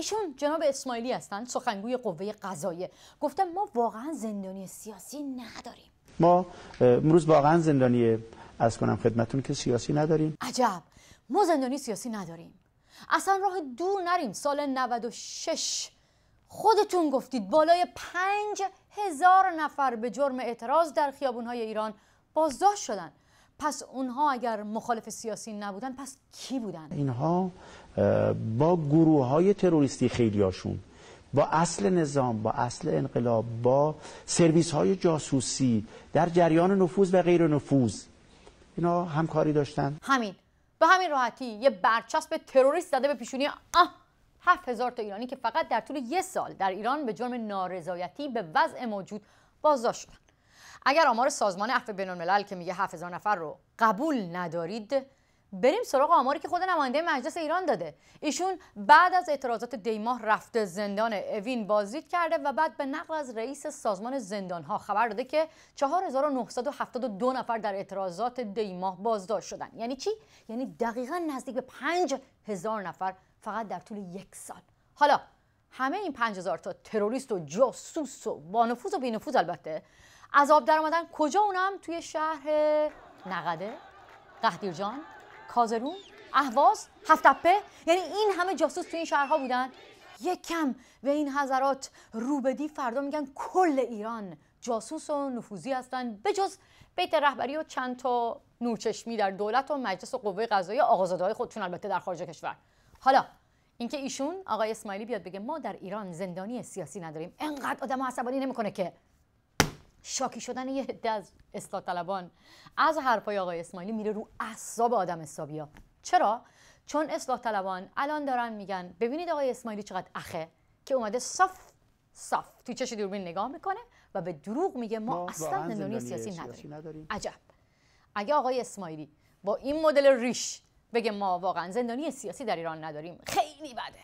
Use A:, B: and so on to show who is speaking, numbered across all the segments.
A: ایشون جناب اسماعیلی هستند سخنگوی قوه قضاییه گفتن ما واقعا زندانی سیاسی نداریم ما امروز واقعا زندانی از کنم خدمتون که سیاسی نداریم عجب ما زندانی سیاسی نداریم اصلا راه دور نریم سال 96 خودتون گفتید بالای پنج هزار نفر به جرم اعتراض در خیابونهای ایران بازداشت شدن پس اونها اگر مخالف سیاسی نبودن پس کی بودن؟ اینها با گروه های تروریستی خیلیاشون با اصل نظام با اصل انقلاب با سرویس های جاسوسی در جریان نفوذ و غیر نفوذ اینا همکاری داشتن همین به همین راحتی یه برچسب تروریست زده به پیشونی آه هفت هزار تا ایرانی که فقط در طول یه سال در ایران به جرم نارضایتی به وضع موجود بازداشت شدن اگر آمار سازمان عفو بینالملل که میگه هزار نفر رو قبول ندارید بریم سراغ آماری که خود نماینده مجلس ایران داده ایشون بعد از اعتراضات دیماه رفته زندان اوین بازدید کرده و بعد به نقل از رئیس سازمان زندان ها خبر داده که 4972 نفر در اعتراضات دیماه بازداشت شدن یعنی چی یعنی دقیقا نزدیک به 5000 نفر فقط در طول یک سال حالا همه این 5000 تا تروریست و جاسوس و با و بینفوز البته از آب در آمدن کجا اونم توی شهر نقده قهدیرجان کازرون اهواز هفتپه یعنی این همه جاسوس تو این شهرها بودن یک کم به این حضرات روبدی فردا میگن کل ایران جاسوس و نفوذی هستن بجز بیت رهبری و چند تا نورچشمی در دولت و مجلس و قوه قضایی آقازاده های خودشون البته در خارج کشور حالا اینکه ایشون آقای اسماعیلی بیاد بگه ما در ایران زندانی سیاسی نداریم انقدر آدم عصبانی نمیکنه که شاکی شدن یه عده از اصلاح طلبان از حرفای آقای اسماعیلی میره رو اعصاب آدم حسابیا چرا چون اصلاح طلبان الان دارن میگن ببینید آقای اسماعیلی چقدر اخه که اومده صاف صاف توی چش دوربین نگاه میکنه و به دروغ میگه ما اصلا زندانی سیاسی نداریم. نداریم عجب اگه آقای اسماعیلی با این مدل ریش بگه ما واقعا زندانی سیاسی در ایران نداریم خیلی بده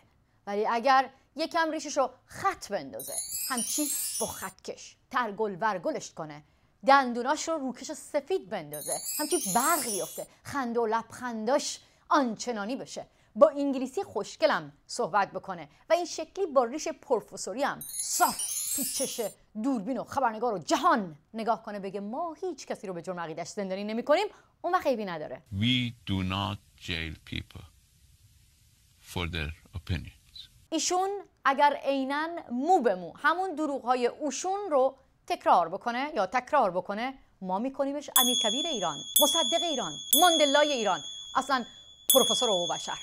A: ولی اگر یکم ریشش رو خط بندازه همچی با خطکش ترگل ورگلش کنه دندوناش رو روکش سفید بندازه همچی برق بیفته خند و لبخنداش آنچنانی بشه با انگلیسی خوشگلم صحبت بکنه و این شکلی با ریش پروفسوری هم صاف پیچش دوربین و خبرنگار و جهان نگاه کنه بگه ما هیچ کسی رو به جرم عقیدش زندانی نمی کنیم اون وقت عیبی نداره We do not ایشون اگر عینا مو به مو همون دروغ های اوشون رو تکرار بکنه یا تکرار بکنه ما میکنیمش امیر کبیر ایران مصدق ایران ماندلای ایران اصلا پروفسور او بشر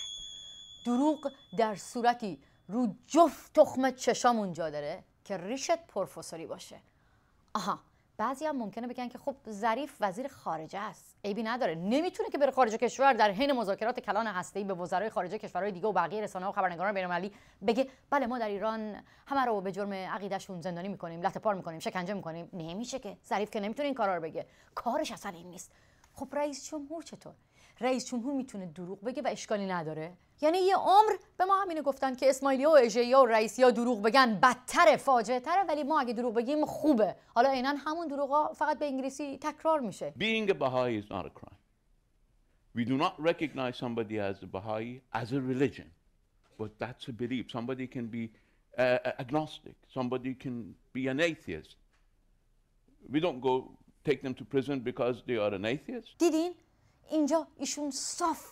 A: دروغ در صورتی رو جفت تخم چشام اونجا داره که ریشت پروفسوری باشه آها بعضی هم ممکنه بگن که خب ظریف وزیر خارجه است عیبی نداره نمیتونه که بره خارج کشور در حین مذاکرات کلان هسته‌ای به وزرای خارجه کشورهای دیگه و بقیه رسانه‌ها و خبرنگاران بین‌المللی بگه بله ما در ایران همه رو به جرم عقیدهشون زندانی میکنیم لطف پار میکنیم شکنجه میکنیم نمیشه که ظریف که نمیتونه این کارا رو بگه کارش اصلا این نیست خب رئیس جمهور چطور رئیس جمهور میتونه دروغ بگه و اشکالی نداره یعنی یه عمر به ما همینه گفتن که اسماعیلی و اژیا و رئیسیا دروغ بگن بدتره فاجعه تره ولی ما اگه دروغ بگیم خوبه حالا عینا همون دروغا فقط به انگلیسی تکرار میشه being a bahai is not a crime we do not recognize somebody as a bahai as a religion but that's a belief somebody can be uh, agnostic somebody can be an atheist we don't go take them to prison because they are an atheist دیدین اینجا ایشون صاف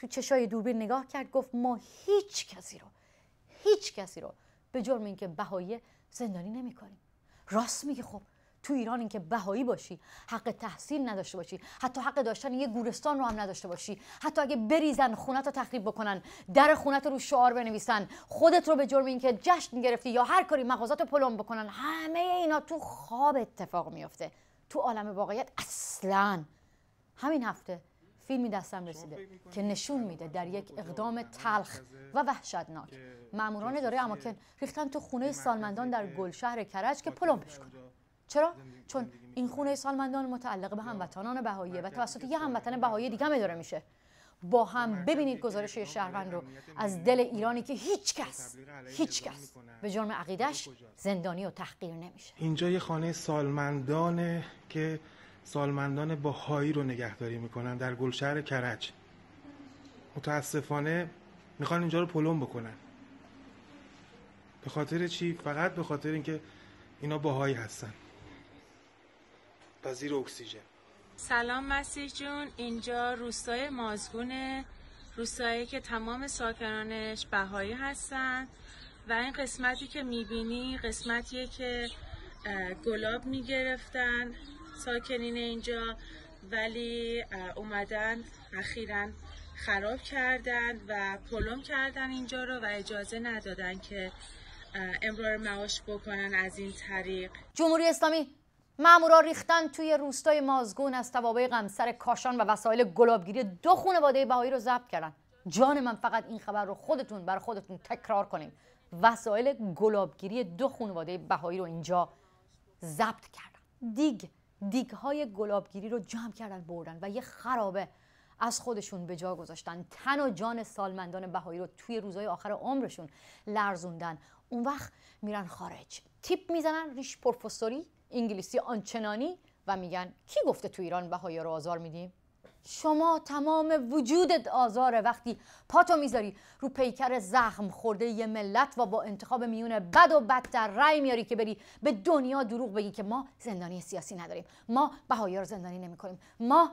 A: تو چشای دوربین نگاه کرد گفت ما هیچ کسی رو هیچ کسی رو به جرم اینکه بهایی زندانی نمی کنیم راست میگه خب تو ایران اینکه بهایی باشی حق تحصیل نداشته باشی حتی حق داشتن یه گورستان رو هم نداشته باشی حتی اگه بریزن خونت رو تخریب بکنن در خونت رو شعار بنویسن خودت رو به جرم اینکه جشن گرفتی یا هر کاری مغازات رو پلم بکنن همه اینا تو خواب اتفاق میافته تو عالم واقعیت اصلا همین هفته فیلمی دستم رسیده که نشون میده در یک اقدام تلخ و وحشتناک ماموران داره اماکن ریختن تو خونه سالمندان در گلشهر کرج که پلمپش کنه چرا چون این خونه سالمندان متعلق به هموطنان بهاییه و توسط یه هموطن بهایی دیگه هم اداره میشه با هم ببینید گزارش شهروند رو از دل ایرانی که هیچ کس هیچ کس به جرم خب عقیدش زندانی و تحقیر نمیشه اینجا یه خانه سالمندانه که سالمندان باهایی رو نگهداری میکنن در گلشهر کرج متاسفانه میخوان اینجا رو پلم بکنن به خاطر چی؟ فقط به خاطر اینکه اینا باهایی هستن و زیر اکسیژن سلام مسیح جون اینجا روستای مازگونه روستایی که تمام ساکنانش بهایی هستن و این قسمتی که میبینی قسمتیه که گلاب میگرفتن ساکنین اینجا ولی اومدن اخیرا خراب کردن و پلم کردن اینجا رو و اجازه ندادن که امرار معاش بکنن از این طریق جمهوری اسلامی مامورا ریختن توی روستای مازگون از توابع غمسر کاشان و وسایل گلابگیری دو خانواده بهایی رو ضبط کردن جان من فقط این خبر رو خودتون بر خودتون تکرار کنیم وسایل گلابگیری دو خانواده بهایی رو اینجا ضبط کردن دیگه دیگ های گلابگیری رو جمع کردن بردن و یه خرابه از خودشون به جا گذاشتن تن و جان سالمندان بهایی رو توی روزهای آخر عمرشون لرزوندن اون وقت میرن خارج تیپ میزنن ریش پروفسوری انگلیسی آنچنانی و میگن کی گفته تو ایران بهایی رو آزار میدیم شما تمام وجودت آزاره وقتی پاتو میذاری رو پیکر زخم خورده یه ملت و با انتخاب میون بد و بدتر رای میاری که بری به دنیا دروغ بگی که ما زندانی سیاسی نداریم ما بهایی رو زندانی نمی کنیم ما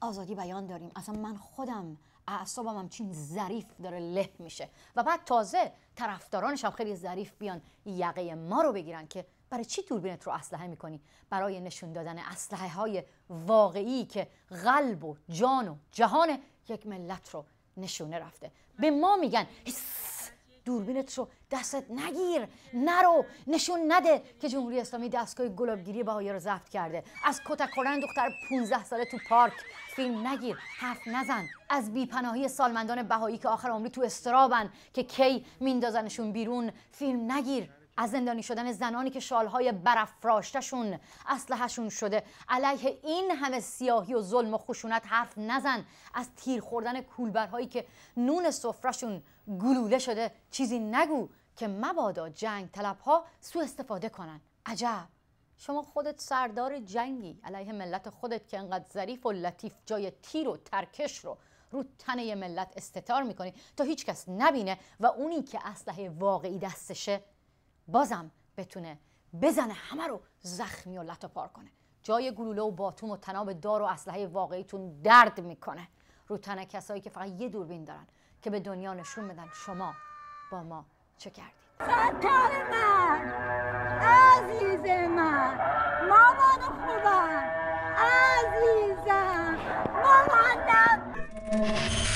A: آزادی بیان داریم اصلا من خودم اعصابم هم چین ظریف داره له میشه و بعد تازه طرفدارانش هم خیلی ظریف بیان یقه ما رو بگیرن که برای چی دوربینت رو اسلحه میکنی برای نشون دادن اسلحه های واقعی که قلب و جان و جهان یک ملت رو نشونه رفته به ما میگن دوربینت رو دستت نگیر نرو نشون نده که جمهوری اسلامی دستگاه گلابگیری بهایی رو زفت کرده از کتک خوردن دختر 15 ساله تو پارک فیلم نگیر حرف نزن از بیپناهی سالمندان بهایی که آخر عمری تو استرابن که کی میندازنشون بیرون فیلم نگیر از زندانی شدن زنانی که شالهای برفراشتشون اسلحهشون شده علیه این همه سیاهی و ظلم و خشونت حرف نزن از تیر خوردن کولبرهایی که نون صفرشون گلوله شده چیزی نگو که مبادا جنگ طلبها سو استفاده کنن عجب شما خودت سردار جنگی علیه ملت خودت که انقدر ظریف و لطیف جای تیر و ترکش رو رو تنه ملت استتار میکنی تا هیچکس نبینه و اونی که اسلحه واقعی دستشه بازم بتونه بزنه همه رو زخمی و لطا پار کنه جای گلوله و باتوم و تناب دار و اسلحه واقعیتون درد میکنه رو تنه کسایی که فقط یه دوربین دارن که به دنیا نشون بدن شما با ما چه کردید ستار من عزیز من مامان خوبم عزیزم مامانم